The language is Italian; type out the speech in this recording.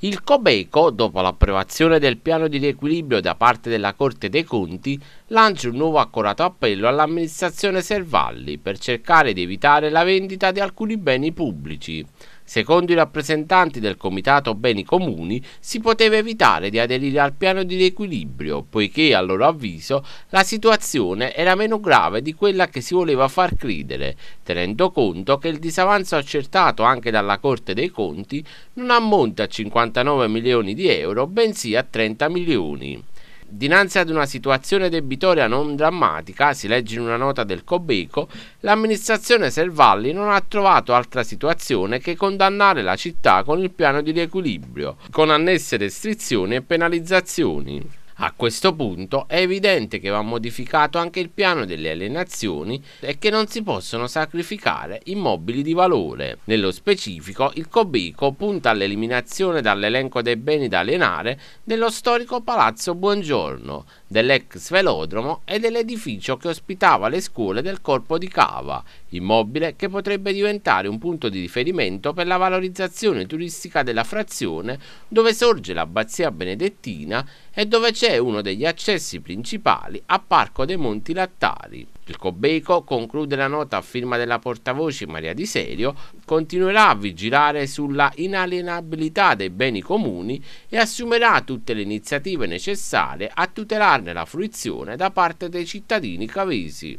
Il Cobeco, dopo l'approvazione del piano di riequilibrio da parte della Corte dei Conti, lancia un nuovo accorato appello all'amministrazione Servalli per cercare di evitare la vendita di alcuni beni pubblici. Secondo i rappresentanti del Comitato Beni Comuni si poteva evitare di aderire al piano di riequilibrio, poiché a loro avviso la situazione era meno grave di quella che si voleva far credere, tenendo conto che il disavanzo accertato anche dalla Corte dei Conti non ammonta a 59 milioni di euro, bensì a 30 milioni. Dinanzi ad una situazione debitoria non drammatica, si legge in una nota del Cobeco, l'amministrazione Servalli non ha trovato altra situazione che condannare la città con il piano di riequilibrio, con annesse restrizioni e penalizzazioni. A questo punto è evidente che va modificato anche il piano delle alienazioni e che non si possono sacrificare immobili di valore. Nello specifico, il Cobico punta all'eliminazione dall'elenco dei beni da alienare dello storico Palazzo Buongiorno, dell'ex velodromo e dell'edificio che ospitava le scuole del corpo di cava, immobile che potrebbe diventare un punto di riferimento per la valorizzazione turistica della frazione dove sorge l'abbazia benedettina e dove c'è uno degli accessi principali a Parco dei Monti Lattari. Il Cobeco, conclude la nota a firma della portavoce Maria Di Serio, continuerà a vigilare sulla inalienabilità dei beni comuni e assumerà tutte le iniziative necessarie a tutelarne la fruizione da parte dei cittadini cavesi.